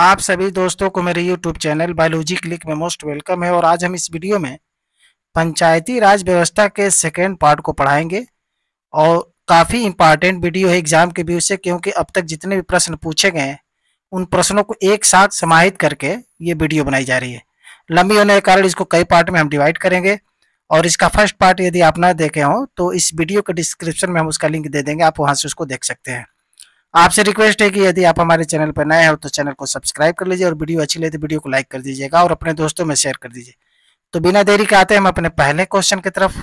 आप सभी दोस्तों को मेरे YouTube चैनल बायोलॉजी क्लिक में मोस्ट वेलकम है और आज हम इस वीडियो में पंचायती राज व्यवस्था के सेकेंड पार्ट को पढ़ाएंगे और काफ़ी इम्पॉर्टेंट वीडियो है एग्जाम के व्यू से क्योंकि अब तक जितने भी प्रश्न पूछे गए हैं उन प्रश्नों को एक साथ समाहित करके ये वीडियो बनाई जा रही है लंबी होने के कारण इसको कई पार्ट में हम डिवाइड करेंगे और इसका फर्स्ट पार्ट यदि आप ना देखे हों तो इस वीडियो के डिस्क्रिप्शन में हम उसका लिंक दे देंगे आप वहाँ से उसको देख सकते हैं आपसे रिक्वेस्ट है कि यदि आप हमारे चैनल पर नए हो तो चैनल को सब्सक्राइब कर लीजिए और वीडियो अच्छी लगे तो वीडियो को लाइक कर दीजिएगा और अपने दोस्तों में शेयर कर दीजिए तो बिना देरी के आते हैं हम अपने पहले क्वेश्चन की तरफ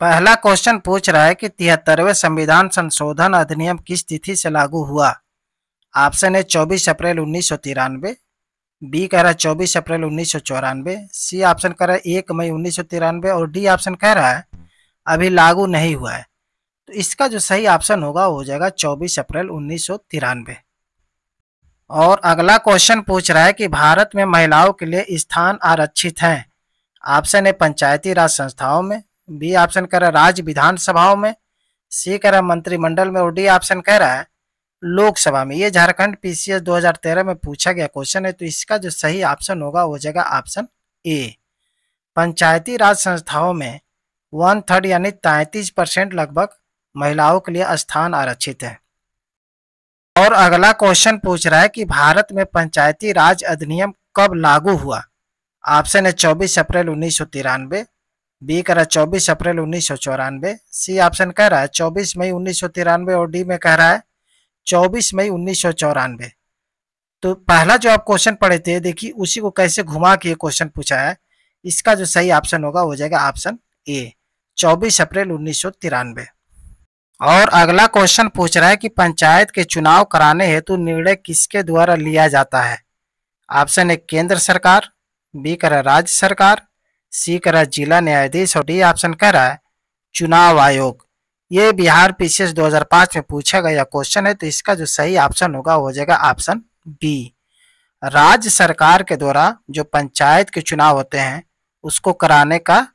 पहला क्वेश्चन पूछ रहा है कि तिहत्तरवें संविधान संशोधन अधिनियम किस तिथि से लागू हुआ ऑप्शन है चौबीस अप्रैल उन्नीस सौ तिरानवे बी कह रहा है चौबीस अप्रैल उन्नीस सौ चौरानवे सी ऑप्शन कह रहा है एक मई उन्नीस सौ तिरानवे और डी ऑप्शन कह रहा है अभी लागू नहीं हुआ है तो इसका जो सही ऑप्शन होगा हो जाएगा 24 अप्रैल उन्नीस और अगला क्वेश्चन पूछ रहा है कि भारत में महिलाओं के लिए स्थान आरक्षित हैं ऑप्शन है पंचायती राज संस्थाओं में बी ऑप्शन कह रहा है राज्य विधानसभाओं में सी कह रहा है मंत्रिमंडल में और डी ऑप्शन कह रहा है लोकसभा में ये झारखंड पीसीएस 2013 में पूछा गया क्वेश्चन है तो इसका जो सही ऑप्शन होगा हो जाएगा ऑप्शन ए पंचायती राज संस्थाओं में वन थर्ड यानी तैंतीस परसेंट लगभग महिलाओं के लिए स्थान आरक्षित है और अगला क्वेश्चन पूछ रहा है कि भारत में पंचायती राज अधिनियम कब लागू हुआ ऑप्शन है चौबीस अप्रैल उन्नीस सौ तिरानवे बी कह रहा है चौबीस अप्रैल उन्नीस सौ चौरानवे सी ऑप्शन कह रहा है चौबीस मई उन्नीस सौ तिरानवे और डी में कह रहा है चौबीस मई उन्नीस सौ चौरानवे तो पहला जो आप क्वेश्चन पढ़े थे देखिए उसी को कैसे घुमा के क्वेश्चन पूछा है इसका जो सही ऑप्शन होगा हो जाएगा ऑप्शन ए चौबीस अप्रैल उन्नीस सौ तिरानवे और अगला क्वेश्चन पूछ रहा है कि पंचायत के चुनाव कराने हेतु निर्णय किसके द्वारा लिया जाता है ऑप्शन ए केंद्र सरकार बी कर राज्य सरकार सी कर जिला न्यायाधीश और डी ऑप्शन कह रहा है चुनाव आयोग ये बिहार पीसीएस 2005 में पूछा गया क्वेश्चन है तो इसका जो सही ऑप्शन होगा हो जाएगा ऑप्शन बी राज्य सरकार के द्वारा जो पंचायत के चुनाव होते हैं उसको कराने का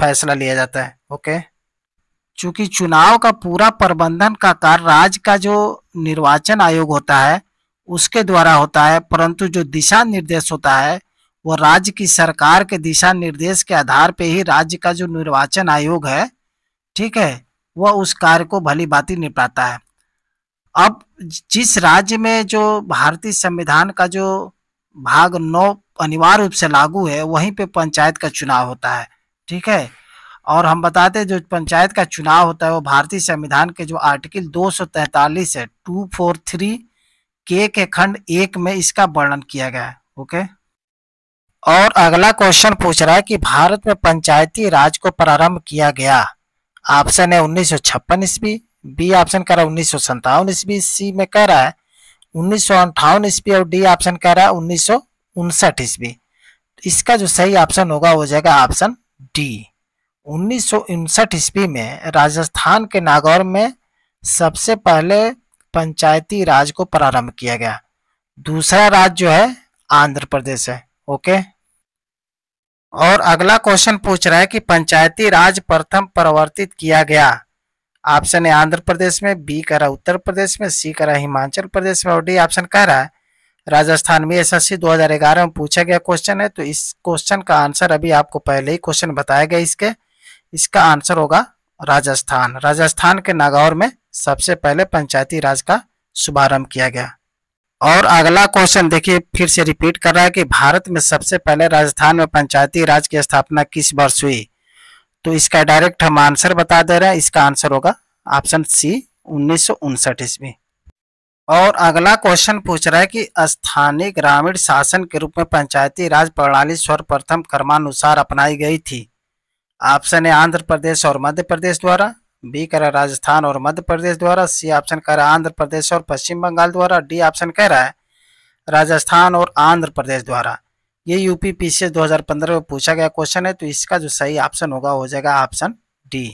फैसला लिया जाता है ओके चूंकि चुनाव का पूरा प्रबंधन का कार्य राज्य का जो निर्वाचन आयोग होता है उसके द्वारा होता है परंतु जो दिशा निर्देश होता है वो राज्य की सरकार के दिशा निर्देश के आधार पे ही राज्य का जो निर्वाचन आयोग है ठीक है वह उस कार्य को भली भांति निपटाता है अब जिस राज्य में जो भारतीय संविधान का जो भाग नौ अनिवार्य रूप से लागू है वहीं पे पंचायत का चुनाव होता है ठीक है और हम बताते हैं जो पंचायत का चुनाव होता है वो भारतीय संविधान के जो आर्टिकल 243 है 243 के के खंड एक में इसका वर्णन किया गया है ओके और अगला क्वेश्चन पूछ रहा है कि भारत में पंचायती राज को प्रारंभ किया गया ऑप्शन है उन्नीस सौ छप्पन ईस्वी बी ऑप्शन कह रहा है उन्नीस सौ ईस्वी सी में कह रहा है उन्नीस सौ अंठावन ईस्वी और डी ऑप्शन कह रहा है उन्नीस सौ उनसठ ईस्वी इसका जो सही ऑप्शन होगा हो जाएगा ऑप्शन डी उन्नीस ईस्वी में राजस्थान के नागौर में सबसे पहले पंचायती राज को प्रारंभ किया गया दूसरा राज्य जो है आंध्र प्रदेश है ओके और अगला क्वेश्चन पूछ रहा है कि पंचायती राज प्रथम परिवर्तित किया गया ऑप्शन है आंध्र प्रदेश में बी करा उत्तर प्रदेश में सी करा हिमाचल प्रदेश में और डी ऑप्शन कह रहा है राजस्थान में एस एस सी में पूछा गया क्वेश्चन है तो इस क्वेश्चन का आंसर अभी आपको पहले ही क्वेश्चन बताया गया इसके इसका आंसर होगा राजस्थान राजस्थान के नागौर में सबसे पहले पंचायती राज का शुभारंभ किया गया और अगला क्वेश्चन देखिए फिर से रिपीट कर रहा है कि भारत में सबसे पहले राजस्थान में पंचायती राज की स्थापना किस वर्ष हुई तो इसका डायरेक्ट हम आंसर बता दे रहे हैं इसका आंसर होगा ऑप्शन सी उन्नीस सौ ईस्वी और अगला क्वेश्चन पूछ रहा है कि स्थानीय ग्रामीण शासन के रूप में पंचायती राज प्रणाली सर्वप्रथम क्रमानुसार अपनाई गई थी ऑप्शन है आंध्र प्रदेश और मध्य प्रदेश द्वारा बी कह रहा है राजस्थान और मध्य प्रदेश द्वारा सी ऑप्शन कह रहा है आंध्र प्रदेश और पश्चिम बंगाल द्वारा डी ऑप्शन कह रहा है राजस्थान और आंध्र प्रदेश द्वारा ये यूपी पी सी में पूछा गया क्वेश्चन है तो इसका जो सही ऑप्शन होगा हो जाएगा ऑप्शन डी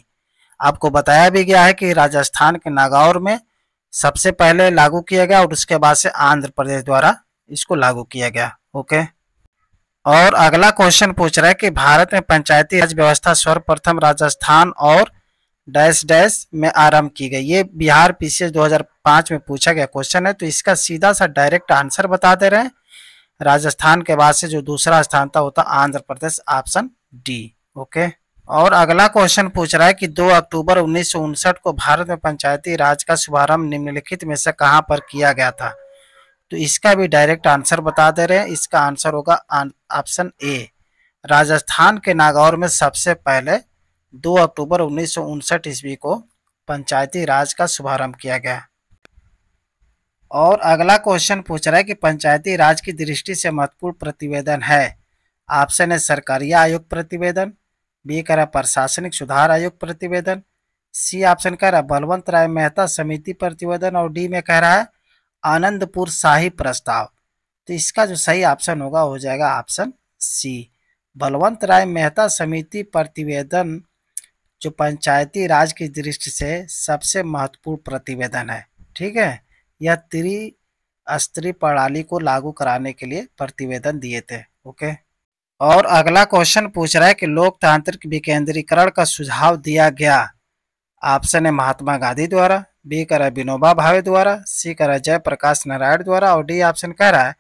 आपको बताया भी गया है कि राजस्थान के नागौर में सबसे पहले लागू किया गया और उसके बाद से आंध्र प्रदेश द्वारा इसको लागू किया गया ओके और अगला क्वेश्चन पूछ रहा है कि भारत में पंचायती राज व्यवस्था सर्वप्रथम राजस्थान और डैश डैश में आरंभ की गई ये बिहार पीसीएस 2005 में पूछा गया क्वेश्चन है तो इसका सीधा सा डायरेक्ट आंसर बता दे रहे हैं राजस्थान के बाद से जो दूसरा स्थान था होता Andhra Pradesh option D okay और अगला क्वेश्चन पूछ रहा है कि 2 अक्टूबर उन्नीस को भारत में पंचायती राज का शुभारंभ निम्नलिखित में से कहाँ पर किया गया था तो इसका भी डायरेक्ट आंसर बता दे रहे हैं इसका आंसर होगा ऑप्शन ए राजस्थान के नागौर में सबसे पहले 2 अक्टूबर उन्नीस ईस्वी को पंचायती राज का शुभारंभ किया गया और अगला क्वेश्चन पूछ रहा है कि पंचायती राज की दृष्टि से महत्वपूर्ण प्रतिवेदन है ऑप्शन है सरकारी आयोग प्रतिवेदन बी कह रहा प्रशासनिक सुधार आयोग प्रतिवेदन सी ऑप्शन कह रहा है बलवंत राय मेहता समिति प्रतिवेदन और डी में कह रहा है आनंदपुर शाही प्रस्ताव तो इसका जो सही ऑप्शन होगा हो जाएगा ऑप्शन सी बलवंत राय मेहता समिति प्रतिवेदन जो पंचायती राज की दृष्टि से सबसे महत्वपूर्ण प्रतिवेदन है ठीक है यह त्रिस्तरीय प्रणाली को लागू कराने के लिए प्रतिवेदन दिए थे ओके और अगला क्वेश्चन पूछ रहा है कि लोकतांत्रिक विकेंद्रीकरण का सुझाव दिया गया ऑप्शन है महात्मा गांधी द्वारा बी करा विनोबा भावे द्वारा सी करा जयप्रकाश नारायण द्वारा और डी ऑप्शन कह रहा है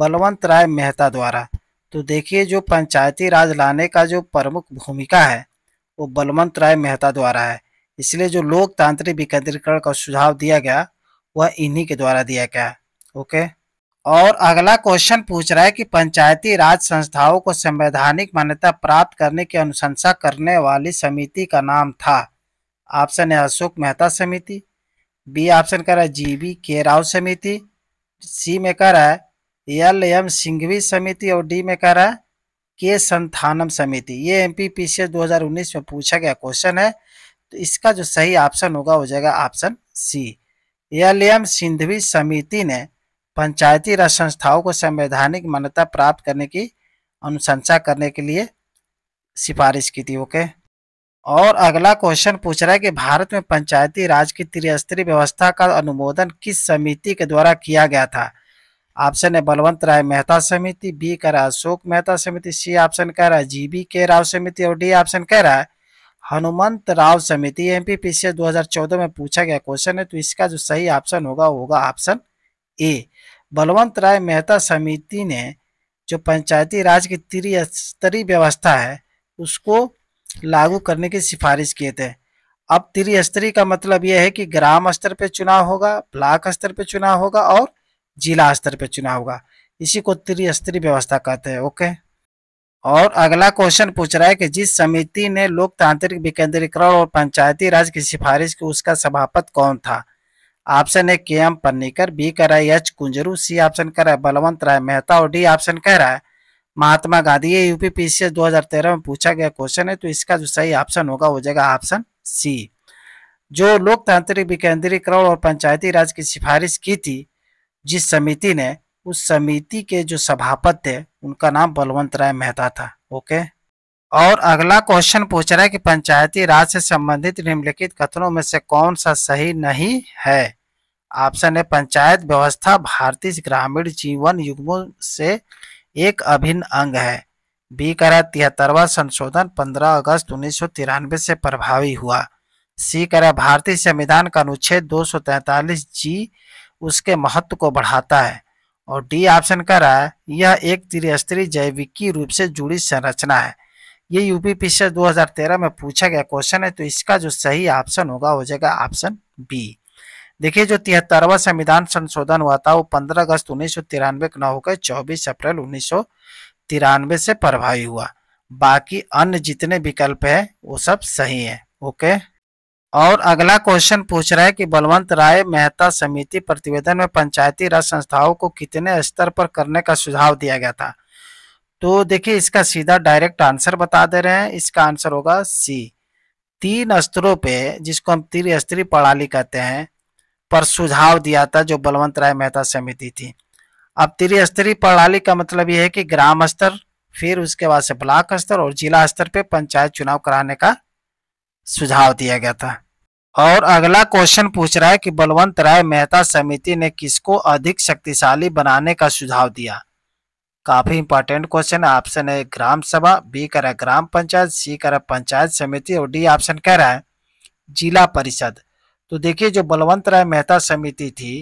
बलवंत राय मेहता द्वारा तो देखिए जो पंचायती राज लाने का जो प्रमुख भूमिका है वो बलवंत राय मेहता द्वारा है इसलिए जो लोकतांत्रिक विकेंद्रीकरण का सुझाव दिया गया वह इन्हीं के द्वारा दिया गया ओके और अगला क्वेश्चन पूछ रहा है कि पंचायती राज संस्थाओं को संवैधानिक मान्यता प्राप्त करने की अनुशंसा करने वाली समिति का नाम था ऑप्शन है अशोक मेहता समिति बी ऑप्शन कर रहा है जी बी के राव समिति सी में कर रहा है एल एम सिंघवी समिति और डी में कर रहा है के संथानम समिति ये M P P C S दो में पूछा गया क्वेश्चन है तो इसका जो सही ऑप्शन होगा हो जाएगा option C L M Singhvi समिति ने पंचायती राज संस्थाओं को संवैधानिक मान्यता प्राप्त करने की अनुशंसा करने के लिए सिफारिश की थी ओके और अगला क्वेश्चन पूछ रहा है कि भारत में पंचायती राज की त्रिस्तरीय व्यवस्था का अनुमोदन किस समिति के द्वारा किया गया था ऑप्शन है बलवंत राय मेहता समिति बी कह रहा है अशोक मेहता समिति सी ऑप्शन कह रहा है जी बी के राव समिति और डी ऑप्शन कह रहा है हनुमंत राव समिति एम पी पी सी दो हजार चौदह में पूछा गया क्वेश्चन है तो इसका जो सही ऑप्शन होगा होगा ऑप्शन ए बलवंत राय मेहता समिति ने जो पंचायती राज की त्रिस्तरीय व्यवस्था है उसको लागू करने की सिफारिश किए थे अब त्रिस्तरीय का मतलब यह है कि ग्राम स्तर पर चुनाव होगा ब्लॉक स्तर पर चुनाव होगा और जिला स्तर पर चुनाव होगा इसी को त्रिस्तरीय व्यवस्था कहते हैं ओके और अगला क्वेश्चन पूछ रहा है कि जिस समिति ने लोकतांत्रिक विकेंद्रीकरण और पंचायती राज की सिफारिश की उसका सभापत कौन था ऑप्शन है के एम पन्नीकर बी कह रहा है एच कुंजरू सी ऑप्शन कह रहा है बलवंत राय मेहता और डी ऑप्शन कह रहा है महात्मा गांधी ये यूपी पीसीएस 2013 में पूछा गया क्वेश्चन है तो इसका जो सही ऑप्शन होगा हो जाएगा ऑप्शन सी जो लोकतांत्रिक विकेंद्रीकरण और पंचायती राज की सिफारिश की थी जिस समिति ने उस समिति के जो सभापति थे उनका नाम बलवंत राय मेहता था ओके और अगला क्वेश्चन पूछ रहा है कि पंचायती राज से संबंधित निम्नलिखित कथनों में से कौन सा सही नहीं है ऑप्शन है पंचायत व्यवस्था भारतीय ग्रामीण जीवन युग्मों से एक अभिन्न अंग है बी करा तिहत्तरवा संशोधन 15 अगस्त उन्नीस से प्रभावी हुआ सी करा भारतीय संविधान का अनुच्छेद 243 जी उसके महत्व को बढ़ाता है और डी ऑप्शन का रहा यह एक त्रिस्तरीय जैविकी रूप से जुड़ी संरचना है ये यूपी पी 2013 में पूछा गया क्वेश्चन है तो इसका जो सही ऑप्शन होगा हो जाएगा ऑप्शन बी देखिए जो तिहत्तरवा संविधान संशोधन हुआ था वो 15 अगस्त उन्नीस सौ तिरानवे न होकर 24 अप्रैल उन्नीस सौ तिरानवे से प्रभावी हुआ बाकी अन्य जितने विकल्प है वो सब सही है ओके और अगला क्वेश्चन पूछ रहा है कि बलवंत राय मेहता समिति प्रतिवेदन में पंचायती राज संस्थाओं को कितने स्तर पर करने का सुझाव दिया गया था तो देखिए इसका सीधा डायरेक्ट आंसर बता दे रहे हैं इसका आंसर होगा सी तीन स्तरों पे जिसको हम त्रिस्तरीय प्रणाली कहते हैं पर सुझाव दिया था जो बलवंत राय मेहता समिति थी अब त्रिस्तरीय प्रणाली का मतलब यह है कि ग्राम स्तर फिर उसके बाद से ब्लॉक स्तर और जिला स्तर पे पंचायत चुनाव कराने का सुझाव दिया गया था और अगला क्वेश्चन पूछ रहा है कि बलवंत राय मेहता समिति ने किसको अधिक शक्तिशाली बनाने का सुझाव दिया काफी इंपॉर्टेंट क्वेश्चन है ऑप्शन है ग्राम सभा बी करा ग्राम पंचायत सी करा पंचायत समिति और डी ऑप्शन कह रहा है जिला परिषद तो देखिए जो बलवंत राय मेहता समिति थी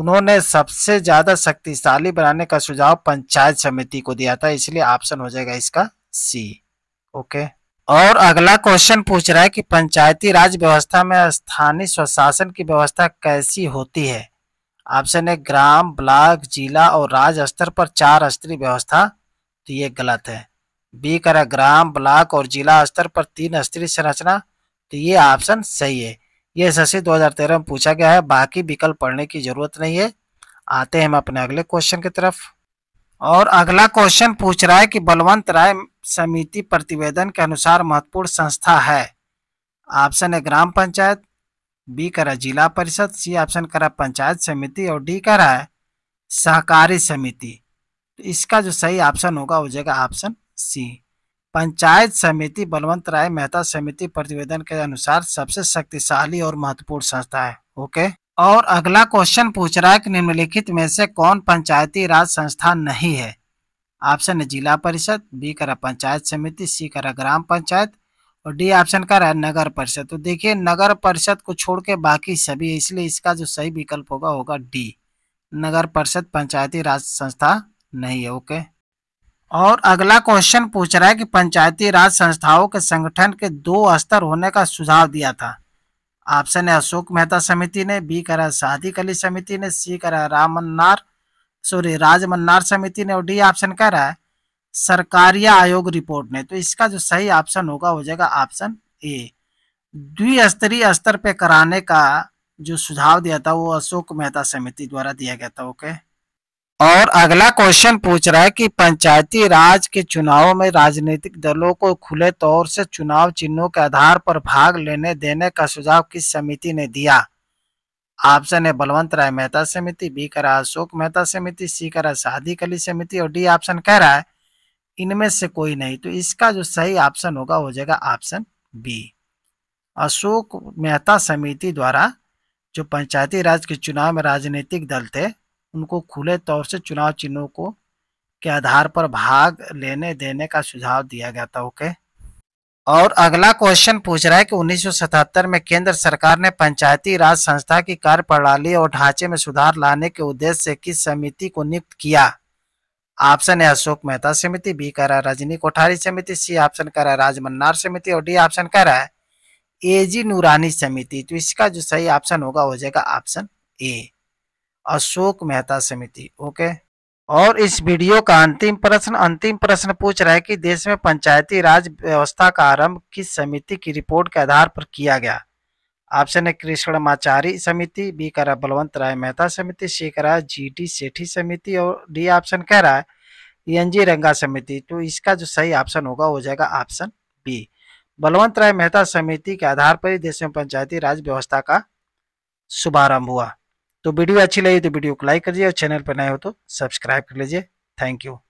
उन्होंने सबसे ज़्यादा शक्तिशाली बनाने का सुझाव पंचायत समिति को दिया था इसलिए ऑप्शन हो जाएगा इसका सी ओके और अगला क्वेश्चन पूछ रहा है कि पंचायती राज व्यवस्था में स्थानीय स्वशासन की व्यवस्था कैसी होती है ऑप्शन है ग्राम ब्लॉक जिला और राज्य स्तर पर चार स्तरीय व्यवस्था तो ये गलत है बी करा ग्राम ब्लॉक और जिला स्तर पर तीन स्तरीय संरचना तो ये ऑप्शन सही है ये शशि 2013 में पूछा गया है बाकी विकल्प पढ़ने की जरूरत नहीं है आते हैं हम अपने अगले क्वेश्चन की तरफ और अगला क्वेश्चन पूछ रहा है कि बलवंत राय समिति प्रतिवेदन के अनुसार महत्वपूर्ण संस्था है ऑप्शन है ग्राम पंचायत बी करा जिला परिषद सी ऑप्शन करा पंचायत समिति और डी करा है सहकारी समिति तो इसका जो सही ऑप्शन होगा हो जाएगा ऑप्शन सी पंचायत समिति बलवंत राय मेहता समिति प्रतिवेदन के अनुसार सबसे शक्तिशाली और महत्वपूर्ण संस्था है ओके और अगला क्वेश्चन पूछ रहा है कि निम्नलिखित में से कौन पंचायती राज संस्था नहीं है ऑप्शन है जिला परिषद बी करा पंचायत समिति सी करा ग्राम पंचायत और डी ऑप्शन का रहा नगर परिषद तो देखिए नगर परिषद को छोड़ के बाकी सभी इसलिए इसका जो सही विकल्प होगा होगा डी नगर परिषद पंचायती राज संस्था नहीं है ओके और अगला क्वेश्चन पूछ रहा है कि पंचायती राज संस्थाओं के संगठन के दो स्तर होने का सुझाव दिया था ऑप्शन है अशोक मेहता समिति ने बी करा सादिक अली समिति ने सी करा राम मन्नार सॉरी राज मन्नार समिति ने और डी ऑप्शन कह रहा है सरकारी आयोग रिपोर्ट ने तो इसका जो सही ऑप्शन होगा हो जाएगा ऑप्शन ए द्विस्तरीय स्तर पे कराने का जो सुझाव दिया था वो अशोक मेहता समिति द्वारा दिया गया था ओके और अगला क्वेश्चन पूछ रहा है कि पंचायती राज के चुनाव में राजनीतिक दलों को खुले तौर से चुनाव चिन्हों के आधार पर भाग लेने देने का सुझाव किस समिति ने दिया ऑप्शन है बलवंत राय मेहता समिति बी कर अशोक मेहता समिति सी कर शादी कली समिति और डी ऑप्शन कह रहा है इनमें से कोई नहीं तो इसका जो सही ऑप्शन होगा हो जाएगा ऑप्शन बी अशोक मेहता समिति द्वारा जो पंचायती राज के चुनाव में राजनीतिक दल थे उनको खुले तौर से चुनाव चिन्हों को के आधार पर भाग लेने देने का सुझाव दिया गया था ओके और अगला क्वेश्चन पूछ रहा है कि 1977 में केंद्र सरकार ने पंचायती राज संस्था की कार्य प्रणाली और ढांचे में सुधार लाने के उद्देश्य से किस समिति को नियुक्त किया ऑप्शन है अशोक मेहता समिति बी कह रहा है रजनी कोठारी समिति सी ऑप्शन कह रहा है राजमन्नार समिति और डी ऑप्शन कह रहा है एजी नूरानी समिति तो इसका जो सही ऑप्शन होगा हो जाएगा ऑप्शन ए अशोक मेहता समिति ओके और इस वीडियो का अंतिम प्रश्न अंतिम प्रश्न पूछ रहा है कि देश में पंचायती राज व्यवस्था का आरंभ किस समिति की रिपोर्ट के आधार पर किया गया ऑप्शन है कृष्णमाचारी समिति बी कर रहा है बलवंत राय मेहता समिति सी कर रहा है जी डी सेठी समिति और डी ऑप्शन कह रहा है एनजी रंगा समिति तो इसका जो सही ऑप्शन होगा हो जाएगा ऑप्शन बी बलवंत राय मेहता समिति के आधार पर ही देश में पंचायती राज व्यवस्था का शुभारंभ हुआ तो वीडियो अच्छी लगी तो वीडियो को लाइक कर दीजिए और चैनल पर नए हो तो सब्सक्राइब कर लीजिए थैंक यू